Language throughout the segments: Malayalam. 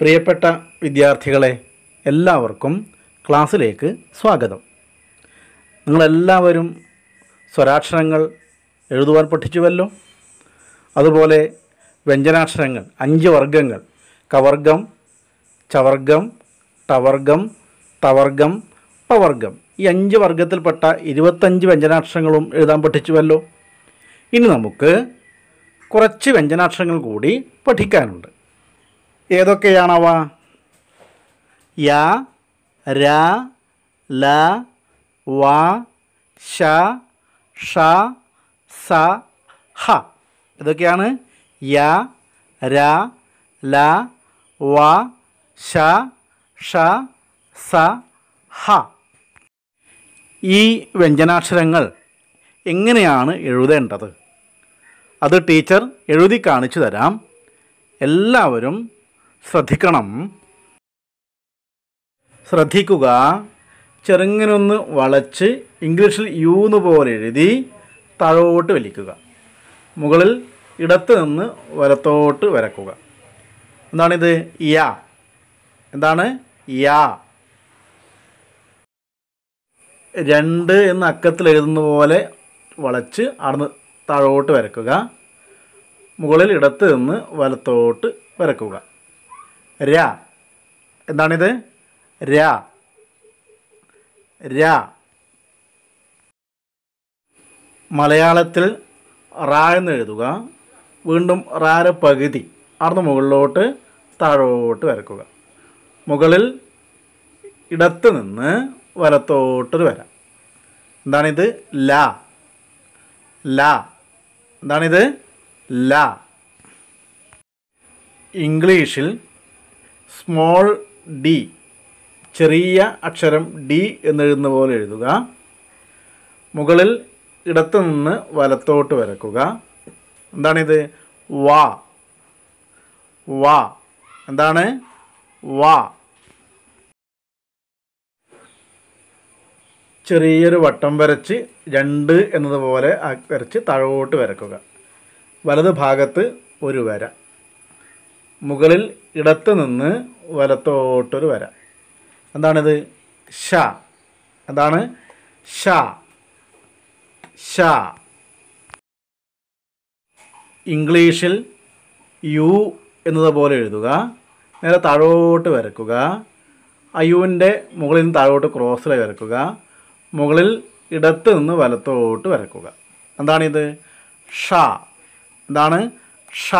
പ്രിയപ്പെട്ട വിദ്യാർത്ഥികളെ എല്ലാവർക്കും ക്ലാസ്സിലേക്ക് സ്വാഗതം നിങ്ങളെല്ലാവരും സ്വരാക്ഷരങ്ങൾ എഴുതുവാൻ പഠിച്ചുവല്ലോ അതുപോലെ വ്യഞ്ജനാക്ഷരങ്ങൾ അഞ്ച് വർഗങ്ങൾ കവർഗം ചവർഗം ടവർഗം തവർഗം പവർഗം ഈ അഞ്ച് വർഗത്തിൽപ്പെട്ട ഇരുപത്തഞ്ച് വ്യഞ്ജനാക്ഷരങ്ങളും എഴുതാൻ പഠിച്ചുവല്ലോ ഇനി നമുക്ക് കുറച്ച് വ്യഞ്ജനാക്ഷരങ്ങൾ കൂടി പഠിക്കാനുണ്ട് ഏതൊക്കെയാണവ യ ര ല വ ഷ ഷ സ ഹ ഇതൊക്കെയാണ് യ ര ല വ ഷ ഷ സ ഹ ഈ വ്യഞ്ജനാക്ഷരങ്ങൾ എങ്ങനെയാണ് എഴുതേണ്ടത് അത് ടീച്ചർ എഴുതി കാണിച്ചു തരാം എല്ലാവരും ശ്രദ്ധിക്കണം ശ്രദ്ധിക്കുക ചെറുങ്ങനൊന്ന് വളച്ച് ഇംഗ്ലീഷിൽ യൂന്ന് പോലെ എഴുതി താഴോട്ട് വലിക്കുക മുകളിൽ ഇടത്ത് നിന്ന് വലത്തോട്ട് വരക്കുക എന്താണിത് യാ എന്താണ് യാ രണ്ട് എന്ന അക്കത്തിൽ എഴുതുന്ന പോലെ വളച്ച് അവിടുന്ന് താഴോട്ട് വരക്കുക മുകളിൽ ഇടത്ത് നിന്ന് വലത്തോട്ട് വരക്കുക ര എന്താണിത് ര ര മലയാളത്തിൽ റ എന്ന് എഴുതുക വീണ്ടും റാര പകുതി അവിടുന്ന് മുകളിലോട്ട് താഴോട്ട് വരക്കുക മുകളിൽ ഇടത്ത് നിന്ന് വലത്തോട്ട് വരാം എന്താണിത് ല ല എന്താണിത് ല ഇംഗ്ലീഷിൽ സ്മോൾ ഡി ചെറിയ അക്ഷരം ഡി എന്നെഴുതുന്ന പോലെ എഴുതുക മുകളിൽ ഇടത്തു നിന്ന് വലത്തോട്ട് വരക്കുക എന്താണിത് വാ വാ എന്താണ് വാ ചെറിയൊരു വട്ടം വരച്ച് രണ്ട് എന്നതുപോലെ വരച്ച് താഴോട്ട് വരക്കുക വലത് ഭാഗത്ത് ഒരു വര മുകളിൽ ഇടത്ത് നിന്ന് വലത്തോട്ടൊരു വര എന്താണിത് ഷ എന്താണ് ഷ ഷ ഇംഗ്ലീഷിൽ യു എന്നതുപോലെ എഴുതുക നേരെ താഴോട്ട് വരക്കുക അയുവിൻ്റെ മുകളിൽ നിന്ന് താഴോട്ട് ക്രോസിൽ വരക്കുക മുകളിൽ ഇടത്ത് നിന്ന് വലത്തോട്ട് വരക്കുക എന്താണിത് ഷ എന്താണ് ഷ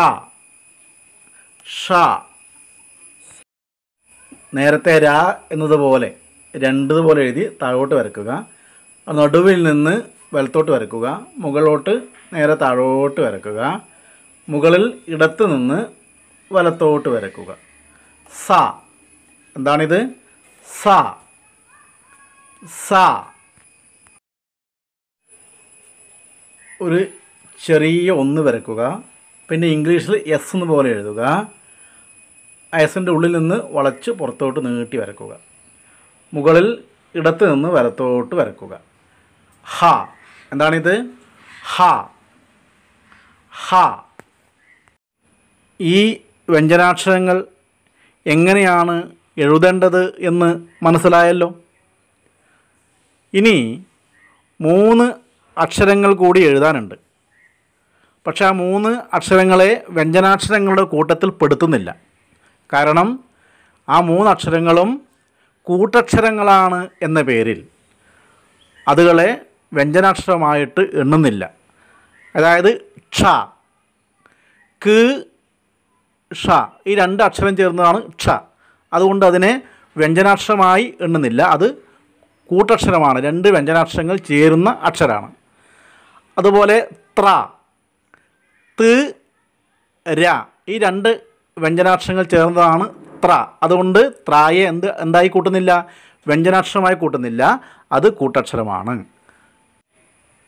ഷ നേരത്തെ ര എന്നതുപോലെ രണ്ടതുപോലെ എഴുതി താഴോട്ട് വരയ്ക്കുക നടുവിൽ നിന്ന് വലത്തോട്ട് വരയ്ക്കുക മുകളോട്ട് നേരെ താഴോട്ട് വരയ്ക്കുക മുകളിൽ ഇടത്ത് നിന്ന് വലത്തോട്ട് വരയ്ക്കുക സ എന്താണിത് സ സ ഒരു ചെറിയ ഒന്ന് വരയ്ക്കുക പിന്നെ ഇംഗ്ലീഷിൽ എസ് എന്ന് പോലെ എഴുതുക അയസിൻ്റെ ഉള്ളിൽ നിന്ന് വളച്ച് പുറത്തോട്ട് നീട്ടി വരക്കുക മുകളിൽ ഇടത്ത് നിന്ന് വരത്തോട്ട് വരക്കുക ഹ എന്താണിത് ഹ ഹ ഈ വ്യഞ്ജനാക്ഷരങ്ങൾ എങ്ങനെയാണ് എഴുതേണ്ടത് എന്ന് മനസ്സിലായല്ലോ ഇനി മൂന്ന് അക്ഷരങ്ങൾ കൂടി എഴുതാനുണ്ട് പക്ഷേ ആ മൂന്ന് അക്ഷരങ്ങളെ വ്യഞ്ജനാക്ഷരങ്ങളുടെ കൂട്ടത്തിൽ പെടുത്തുന്നില്ല കാരണം ആ മൂന്നക്ഷരങ്ങളും കൂട്ടക്ഷരങ്ങളാണ് എന്ന പേരിൽ അതുകളെ വ്യഞ്ജനാക്ഷരമായിട്ട് എണ്ണുന്നില്ല അതായത് ക്ഷ ക് ഷ ഈ രണ്ട് അക്ഷരം ചേർന്നതാണ് ക്ഷ അതുകൊണ്ട് അതിനെ വ്യഞ്ജനാക്ഷരമായി എണ്ണുന്നില്ല അത് കൂട്ടക്ഷരമാണ് രണ്ട് വ്യഞ്ജനാക്ഷരങ്ങൾ ചേരുന്ന അക്ഷരമാണ് അതുപോലെ ത്ര ത് ര ഈ രണ്ട് വ്യഞ്ജനാക്ഷരങ്ങൾ ചേർന്നതാണ് ത്ര അതുകൊണ്ട് ത്രായെ എന്ത് എന്തായി കൂട്ടുന്നില്ല വ്യഞ്ജനാക്ഷരമായി കൂട്ടുന്നില്ല അത് കൂട്ടക്ഷരമാണ്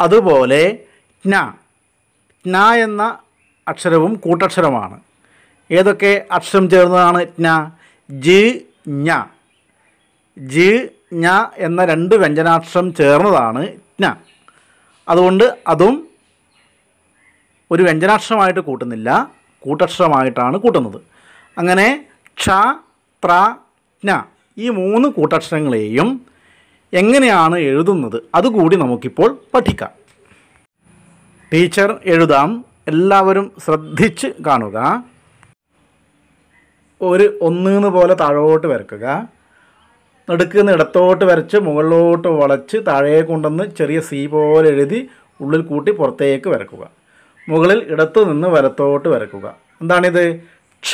അതുപോലെ ജ്ഞ ജ്ഞ എന്ന അക്ഷരവും കൂട്ടക്ഷരമാണ് ഏതൊക്കെ അക്ഷരം ചേർന്നതാണ് ജ്ഞ ജി ഞ ജി ഞ എന്ന രണ്ട് വ്യഞ്ജനാക്ഷരം ചേർന്നതാണ് ജ്ഞ അതുകൊണ്ട് അതും ഒരു വ്യഞ്ജനാക്ഷരമായിട്ട് കൂട്ടുന്നില്ല കൂട്ടക്ഷരമായിട്ടാണ് കൂട്ടുന്നത് അങ്ങനെ ക്ഷ ത്ര ജ്ഞ ഈ മൂന്ന് കൂട്ടക്ഷരങ്ങളെയും എങ്ങനെയാണ് എഴുതുന്നത് അതുകൂടി നമുക്കിപ്പോൾ പഠിക്കാം ടീച്ചർ എഴുതാം എല്ലാവരും ശ്രദ്ധിച്ച് കാണുക ഒരു ഒന്നിന്ന് പോലെ താഴോട്ട് വരക്കുക നടുക്കുന്ന ഇടത്തോട്ട് വരച്ച് മുകളിലോട്ട് വളച്ച് താഴേക്കൊണ്ടെന്ന് ചെറിയ സി പോലെ എഴുതി ഉള്ളിൽ കൂട്ടി പുറത്തേക്ക് വരക്കുക മുകളിൽ ഇടത്തു നിന്ന് വലത്തോട്ട് വരക്കുക എന്താണിത് ക്ഷ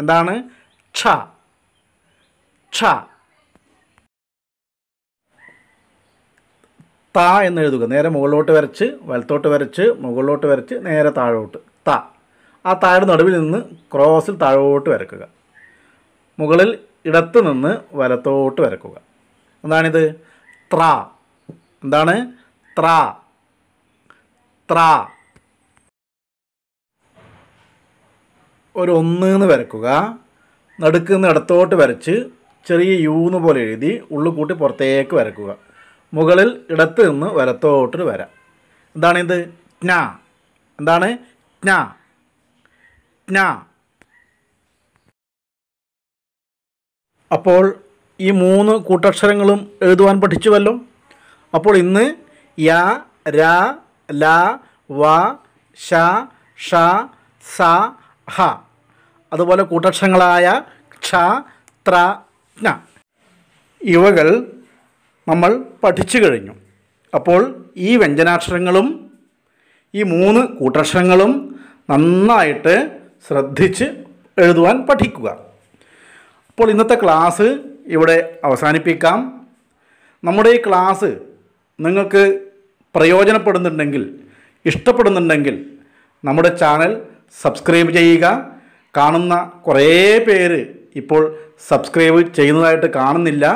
എന്താണ് ക്ഷ ക്ഷ ത എന്ന് എഴുതുക നേരെ മുകളിലോട്ട് വരച്ച് വലത്തോട്ട് വരച്ച് മുകളിലോട്ട് വരച്ച് നേരെ താഴോട്ട് ത ആ താഴെ നടുവിൽ നിന്ന് ക്രോസിൽ താഴോട്ട് വരക്കുക മുകളിൽ ഇടത്ത് നിന്ന് വലത്തോട്ട് വരക്കുക എന്താണിത് ത്ര എന്താണ് ത്ര ത്ര ഒരു ഒന്ന് എന്ന് വരക്കുക നടുക്ക് നിന്ന് ഇടത്തോട്ട് വരച്ച് ചെറിയ യു എന്ന് പോലെ എഴുതി ഉള്ളു കൂട്ടി പുറത്തേക്ക് വരക്കുക മുകളിൽ ഇടത്ത് നിന്ന് വലത്തോട്ട് വര ഇത് ജ്ഞാ എന്താണ് ജ്ഞാ ജ്ഞാ അപ്പോൾ ഈ മൂന്ന് കൂട്ടക്ഷരങ്ങളും എഴുതുവാൻ പഠിച്ചുവല്ലോ അപ്പോൾ ഇന്ന് യാ രാ ല വ ഷ ഷ സ ഹ അതുപോലെ കൂട്ടക്ഷരങ്ങളായ ക്ഷ ത്ര ജ്ഞ ഇവകൾ നമ്മൾ പഠിച്ചു കഴിഞ്ഞു അപ്പോൾ ഈ വ്യഞ്ജനാക്ഷരങ്ങളും ഈ മൂന്ന് കൂട്ടക്ഷരങ്ങളും നന്നായിട്ട് ശ്രദ്ധിച്ച് എഴുതുവാൻ പഠിക്കുക അപ്പോൾ ഇന്നത്തെ ക്ലാസ് ഇവിടെ അവസാനിപ്പിക്കാം നമ്മുടെ ഈ ക്ലാസ് നിങ്ങൾക്ക് പ്രയോജനപ്പെടുന്നുണ്ടെങ്കിൽ ഇഷ്ടപ്പെടുന്നുണ്ടെങ്കിൽ നമ്മുടെ ചാനൽ സബ്സ്ക്രൈബ് ചെയ്യുക കാണുന്ന കുറേ പേര് ഇപ്പോൾ സബ്സ്ക്രൈബ് ചെയ്യുന്നതായിട്ട് കാണുന്നില്ല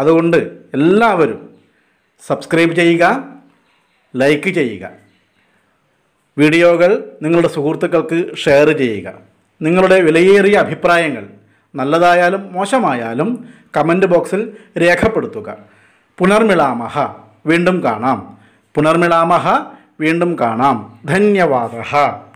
അതുകൊണ്ട് എല്ലാവരും സബ്സ്ക്രൈബ് ചെയ്യുക ലൈക്ക് ചെയ്യുക വീഡിയോകൾ നിങ്ങളുടെ സുഹൃത്തുക്കൾക്ക് ഷെയർ ചെയ്യുക നിങ്ങളുടെ വിലയേറിയ അഭിപ്രായങ്ങൾ നല്ലതായാലും മോശമായാലും കമൻറ്റ് ബോക്സിൽ രേഖപ്പെടുത്തുക പുനർമിളാമഹ വീണ്ടും കാണാം പുനർമിളാമഹ വീണ്ടും കാണാം ധന്യവാദ